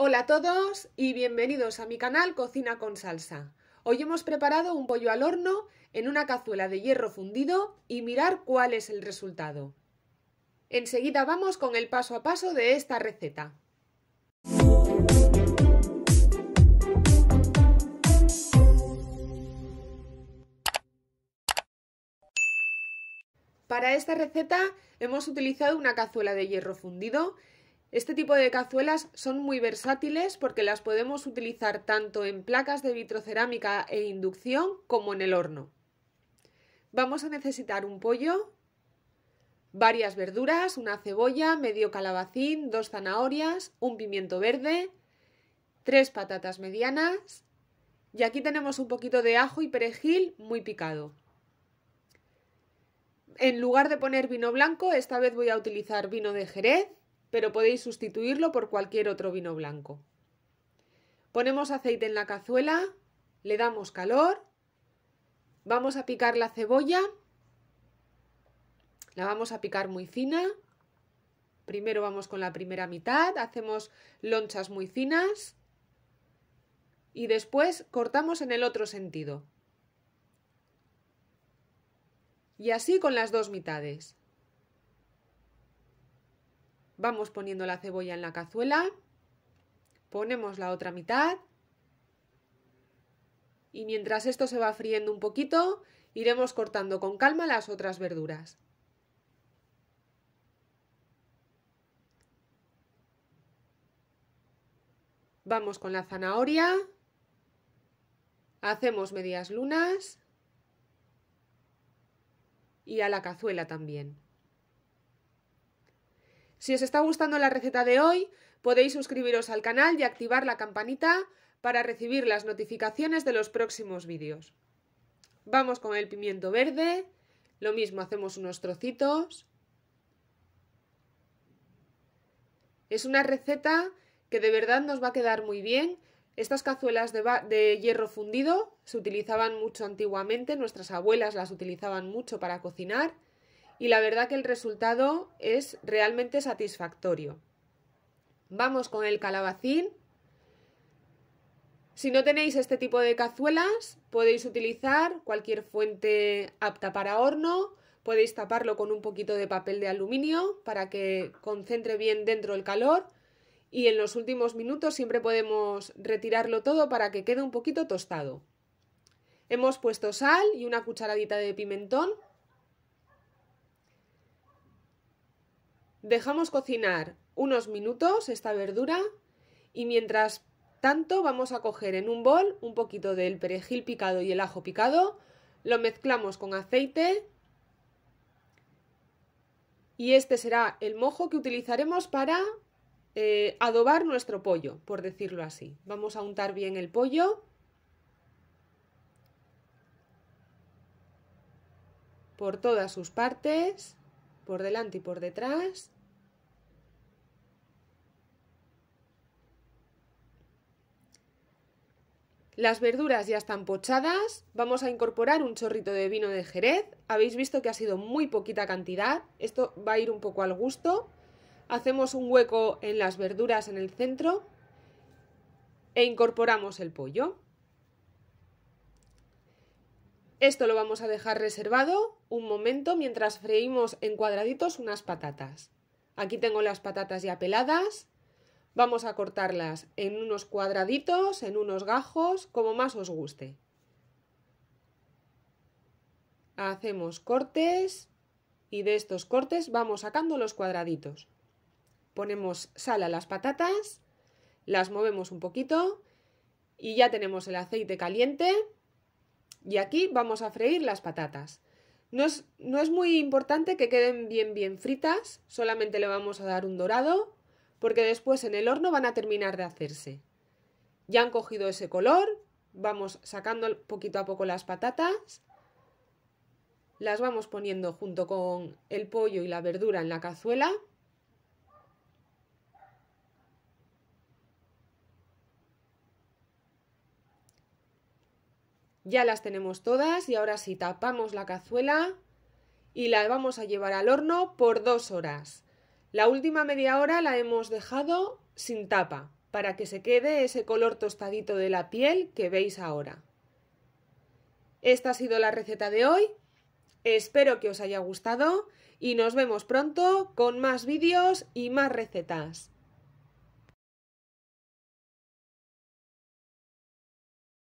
Hola a todos y bienvenidos a mi canal Cocina con Salsa. Hoy hemos preparado un pollo al horno en una cazuela de hierro fundido y mirar cuál es el resultado. Enseguida vamos con el paso a paso de esta receta. Para esta receta hemos utilizado una cazuela de hierro fundido este tipo de cazuelas son muy versátiles porque las podemos utilizar tanto en placas de vitrocerámica e inducción como en el horno. Vamos a necesitar un pollo, varias verduras, una cebolla, medio calabacín, dos zanahorias, un pimiento verde, tres patatas medianas y aquí tenemos un poquito de ajo y perejil muy picado. En lugar de poner vino blanco, esta vez voy a utilizar vino de Jerez pero podéis sustituirlo por cualquier otro vino blanco. Ponemos aceite en la cazuela, le damos calor, vamos a picar la cebolla, la vamos a picar muy fina, primero vamos con la primera mitad, hacemos lonchas muy finas y después cortamos en el otro sentido. Y así con las dos mitades. Vamos poniendo la cebolla en la cazuela, ponemos la otra mitad y mientras esto se va friendo un poquito, iremos cortando con calma las otras verduras. Vamos con la zanahoria, hacemos medias lunas y a la cazuela también. Si os está gustando la receta de hoy, podéis suscribiros al canal y activar la campanita para recibir las notificaciones de los próximos vídeos. Vamos con el pimiento verde, lo mismo hacemos unos trocitos. Es una receta que de verdad nos va a quedar muy bien. Estas cazuelas de, hierro fundido se utilizaban mucho antiguamente, nuestras abuelas las utilizaban mucho para cocinar y la verdad que el resultado es realmente satisfactorio. Vamos con el calabacín. Si no tenéis este tipo de cazuelas, podéis utilizar cualquier fuente apta para horno, podéis taparlo con un poquito de papel de aluminio para que concentre bien dentro el calor y en los últimos minutos siempre podemos retirarlo todo para que quede un poquito tostado. Hemos puesto sal y una cucharadita de pimentón Dejamos cocinar unos minutos esta verdura y mientras tanto vamos a coger en un bol un poquito del perejil picado y el ajo picado, lo mezclamos con aceite y este será el mojo que utilizaremos para eh, adobar nuestro pollo, por decirlo así. Vamos a untar bien el pollo. por todas sus partes por delante y por detrás. Las verduras ya están pochadas, vamos a incorporar un chorrito de vino de Jerez, habéis visto que ha sido muy poquita cantidad, esto va a ir un poco al gusto. Hacemos un hueco en las verduras en el centro e incorporamos el pollo. Esto lo vamos a dejar reservado un momento mientras freímos en cuadraditos unas patatas. Aquí tengo las patatas ya peladas. Vamos a cortarlas en unos cuadraditos, en unos gajos, como más os guste. Hacemos cortes y de estos cortes vamos sacando los cuadraditos. Ponemos sal a las patatas, las movemos un poquito y ya tenemos el aceite caliente y aquí vamos a freír las patatas. No es, muy importante que queden bien bien fritas, solamente le vamos a dar un dorado, porque después en el horno van a terminar de hacerse. Ya han cogido ese color, vamos sacando poquito a poco las patatas, las vamos poniendo junto con el pollo y la verdura en la cazuela Ya las tenemos todas y ahora sí tapamos la cazuela y la vamos a llevar al horno por dos horas. La última media hora la hemos dejado sin tapa para que se quede ese color tostadito de la piel que veis ahora. Esta ha sido la receta de hoy. Espero que os haya gustado y nos vemos pronto con más vídeos y más recetas.